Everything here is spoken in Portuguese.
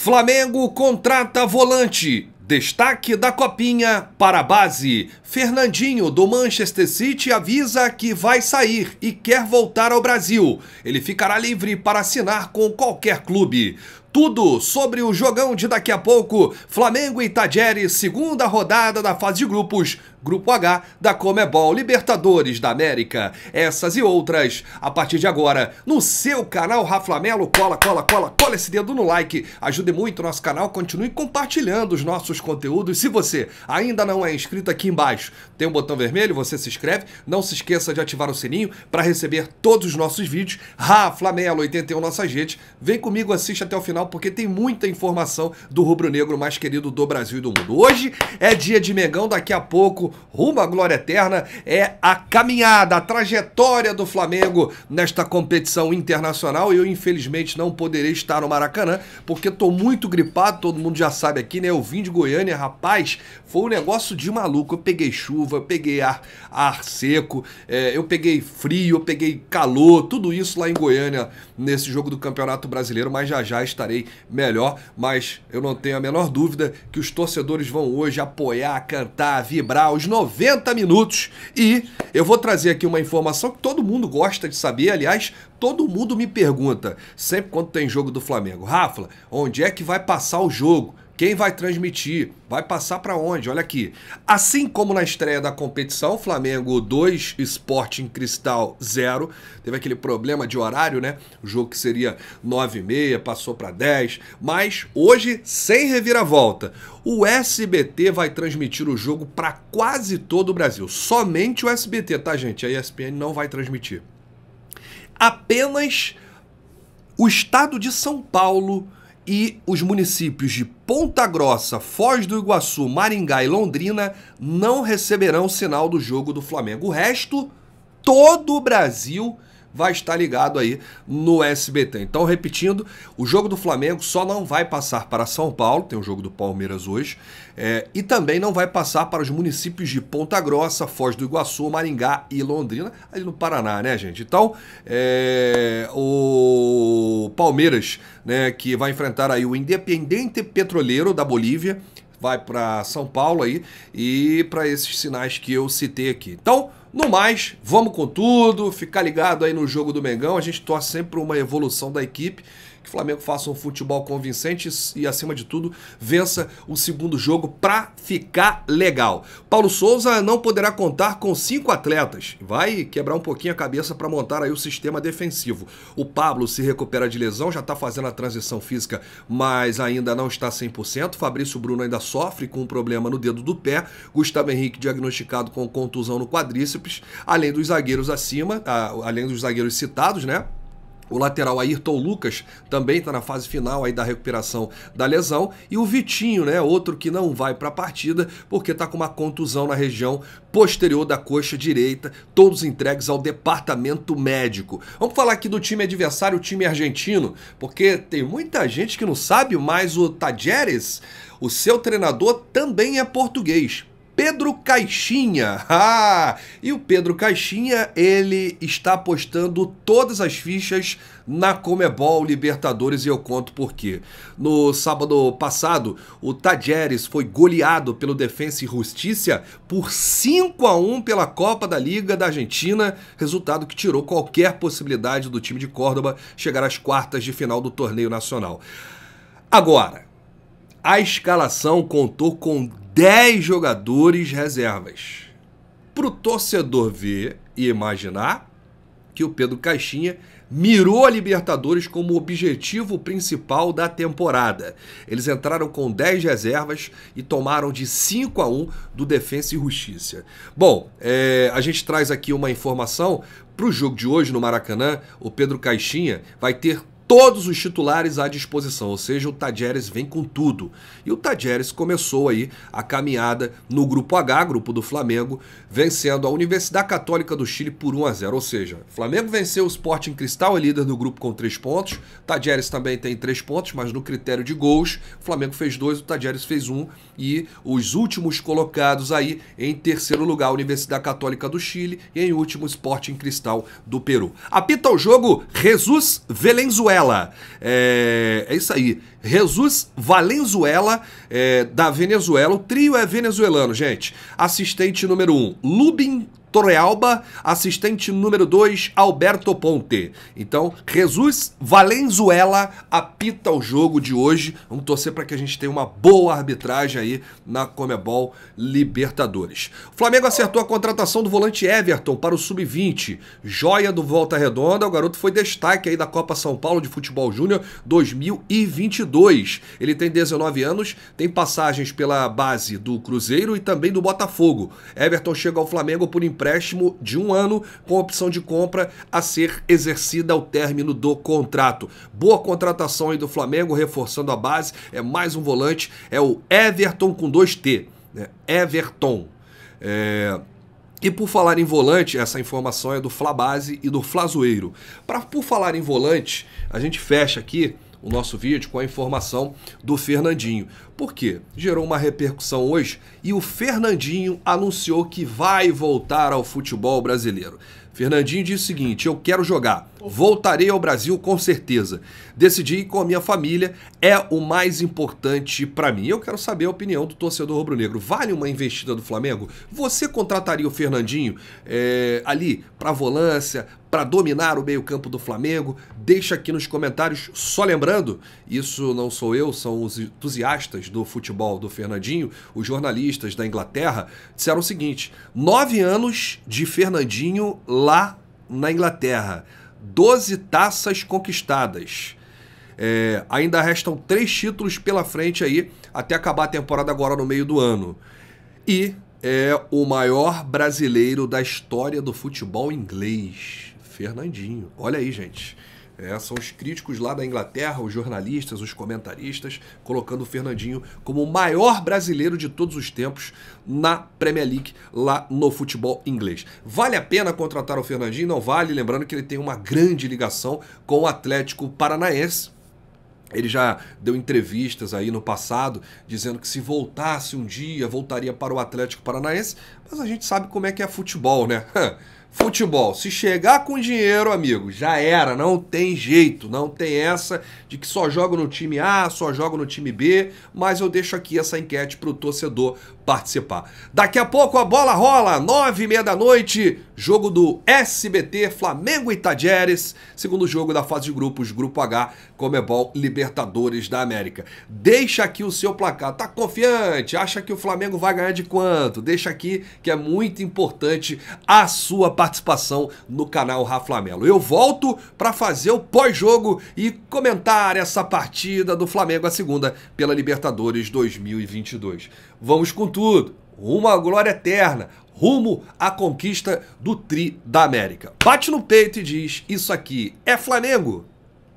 Flamengo contrata volante. Destaque da Copinha para a base. Fernandinho do Manchester City avisa que vai sair e quer voltar ao Brasil. Ele ficará livre para assinar com qualquer clube. Tudo sobre o jogão de daqui a pouco. Flamengo e Tadjeres, segunda rodada da fase de grupos Grupo H da Comebol Libertadores da América. Essas e outras, a partir de agora, no seu canal Raflamelo. Cola, cola, cola, cola esse dedo no like. Ajude muito o nosso canal, continue compartilhando os nossos conteúdos. Se você ainda não é inscrito aqui embaixo, tem um botão vermelho, você se inscreve. Não se esqueça de ativar o sininho para receber todos os nossos vídeos. Raflamelo 81 nossa gente, Vem comigo, assiste até o final, porque tem muita informação do rubro-negro mais querido do Brasil e do mundo. Hoje é dia de Megão, daqui a pouco rumo à glória eterna é a caminhada, a trajetória do Flamengo nesta competição internacional. Eu, infelizmente, não poderei estar no Maracanã, porque estou muito gripado, todo mundo já sabe aqui, né? Eu vim de Goiânia, rapaz, foi um negócio de maluco. Eu peguei chuva, eu peguei ar, ar seco, é, eu peguei frio, eu peguei calor, tudo isso lá em Goiânia nesse jogo do Campeonato Brasileiro, mas já já estarei melhor. Mas eu não tenho a menor dúvida que os torcedores vão hoje apoiar, cantar, vibrar aos 90 minutos. E eu vou trazer aqui uma informação que todo mundo gosta de saber, aliás, todo mundo me pergunta, sempre quando tem jogo do Flamengo, Rafa, onde é que vai passar o jogo? Quem vai transmitir? Vai passar para onde? Olha aqui. Assim como na estreia da competição, Flamengo 2, Sporting Cristal 0. Teve aquele problema de horário, né? O jogo que seria 9 h 30 passou para 10. Mas hoje, sem reviravolta, o SBT vai transmitir o jogo para quase todo o Brasil. Somente o SBT, tá, gente? A ESPN não vai transmitir. Apenas o estado de São Paulo e os municípios de Ponta Grossa, Foz do Iguaçu, Maringá e Londrina não receberão sinal do jogo do Flamengo. O resto, todo o Brasil vai estar ligado aí no SBT. Então, repetindo, o jogo do Flamengo só não vai passar para São Paulo, tem o jogo do Palmeiras hoje, é, e também não vai passar para os municípios de Ponta Grossa, Foz do Iguaçu, Maringá e Londrina, ali no Paraná, né, gente? Então, é, o Palmeiras, né, que vai enfrentar aí o Independente Petroleiro da Bolívia, vai para São Paulo aí e para esses sinais que eu citei aqui. Então, no mais, vamos com tudo, ficar ligado aí no jogo do Mengão. A gente torce sempre uma evolução da equipe que o Flamengo faça um futebol convincente e, acima de tudo, vença o segundo jogo para ficar legal. Paulo Souza não poderá contar com cinco atletas. Vai quebrar um pouquinho a cabeça para montar aí o sistema defensivo. O Pablo se recupera de lesão, já está fazendo a transição física, mas ainda não está 100%. Fabrício Bruno ainda sofre com um problema no dedo do pé. Gustavo Henrique diagnosticado com contusão no quadríceps, além dos zagueiros acima, além dos zagueiros citados, né? O lateral Ayrton Lucas também está na fase final aí da recuperação da lesão. E o Vitinho, né? Outro que não vai para a partida porque está com uma contusão na região posterior da coxa direita. Todos entregues ao departamento médico. Vamos falar aqui do time adversário, o time argentino, porque tem muita gente que não sabe, mas o Tajeres, o seu treinador, também é português. Pedro Caixinha. Ah, e o Pedro Caixinha, ele está apostando todas as fichas na Comebol Libertadores e eu conto por quê. No sábado passado, o Tajeres foi goleado pelo Defensa e Justiça por 5 a 1 pela Copa da Liga da Argentina, resultado que tirou qualquer possibilidade do time de Córdoba chegar às quartas de final do torneio nacional. Agora, a escalação contou com 10 jogadores reservas. Para o torcedor ver e imaginar que o Pedro Caixinha mirou a Libertadores como objetivo principal da temporada. Eles entraram com 10 reservas e tomaram de 5 a 1 do Defensa e Justiça. Bom, é, a gente traz aqui uma informação para o jogo de hoje no Maracanã. O Pedro Caixinha vai ter todos os titulares à disposição, ou seja, o Tadjeres vem com tudo. E o Tadjeres começou aí a caminhada no grupo H, grupo do Flamengo, vencendo a Universidade Católica do Chile por 1 a 0, ou seja, Flamengo venceu o Sporting Cristal, é líder do grupo com 3 pontos. Tadjeres também tem 3 pontos, mas no critério de gols, o Flamengo fez 2, o Tadjeres fez 1 um, e os últimos colocados aí em terceiro lugar, a Universidade Católica do Chile e em último Sporting Cristal do Peru. Apita o jogo Jesus Velenzuela é, é isso aí. Jesus Valenzuela, é, da Venezuela. O trio é venezuelano, gente. Assistente número 1, um, Lubin Torrealba, assistente número 2, Alberto Ponte. Então, Jesus Valenzuela apita o jogo de hoje. Vamos torcer para que a gente tenha uma boa arbitragem aí na Comebol Libertadores. O Flamengo acertou a contratação do volante Everton para o sub-20, joia do Volta Redonda. O garoto foi destaque aí da Copa São Paulo de Futebol Júnior 2022. Ele tem 19 anos, tem passagens pela base do Cruzeiro e também do Botafogo. Everton chega ao Flamengo por empréstimo de um ano com opção de compra a ser exercida ao término do contrato. Boa contratação aí do Flamengo, reforçando a base. É mais um volante, é o Everton com 2T. Né? Everton. É... E por falar em volante, essa informação é do Flabase e do Flazoeiro. Pra, por falar em volante, a gente fecha aqui o nosso vídeo com a informação do Fernandinho. Por quê? Gerou uma repercussão hoje e o Fernandinho anunciou que vai voltar ao futebol brasileiro. Fernandinho disse o seguinte: eu quero jogar, voltarei ao Brasil com certeza. Decidi com a minha família é o mais importante para mim. Eu quero saber a opinião do torcedor rubro-negro. Vale uma investida do Flamengo? Você contrataria o Fernandinho é, ali para volância, para dominar o meio-campo do Flamengo? Deixa aqui nos comentários. Só lembrando, isso não sou eu, são os entusiastas do futebol do Fernandinho, os jornalistas da Inglaterra, disseram o seguinte: nove anos de Fernandinho lá na Inglaterra, 12 taças conquistadas. É, ainda restam três títulos pela frente aí, até acabar a temporada agora no meio do ano. E é o maior brasileiro da história do futebol inglês. Fernandinho. Olha aí, gente. É, são os críticos lá da Inglaterra, os jornalistas, os comentaristas, colocando o Fernandinho como o maior brasileiro de todos os tempos na Premier League, lá no futebol inglês. Vale a pena contratar o Fernandinho? Não vale, lembrando que ele tem uma grande ligação com o Atlético Paranaense. Ele já deu entrevistas aí no passado dizendo que se voltasse um dia, voltaria para o Atlético Paranaense, mas a gente sabe como é que é futebol, né? Futebol, se chegar com dinheiro, amigo, já era, não tem jeito, não tem essa de que só jogo no time A, só jogo no time B, mas eu deixo aqui essa enquete para o torcedor participar. Daqui a pouco a bola rola, nove e meia da noite, jogo do SBT, Flamengo e Tajeres, segundo jogo da fase de grupos, Grupo H, Comebol Libertadores da América. Deixa aqui o seu placar, tá confiante? Acha que o Flamengo vai ganhar de quanto? Deixa aqui que é muito importante a sua participação no canal Rafa Melo. Eu volto para fazer o pós-jogo e comentar essa partida do Flamengo a segunda pela Libertadores 2022. Vamos com tudo. Uma glória eterna rumo à conquista do Tri da América. Bate no peito e diz: Isso aqui é Flamengo!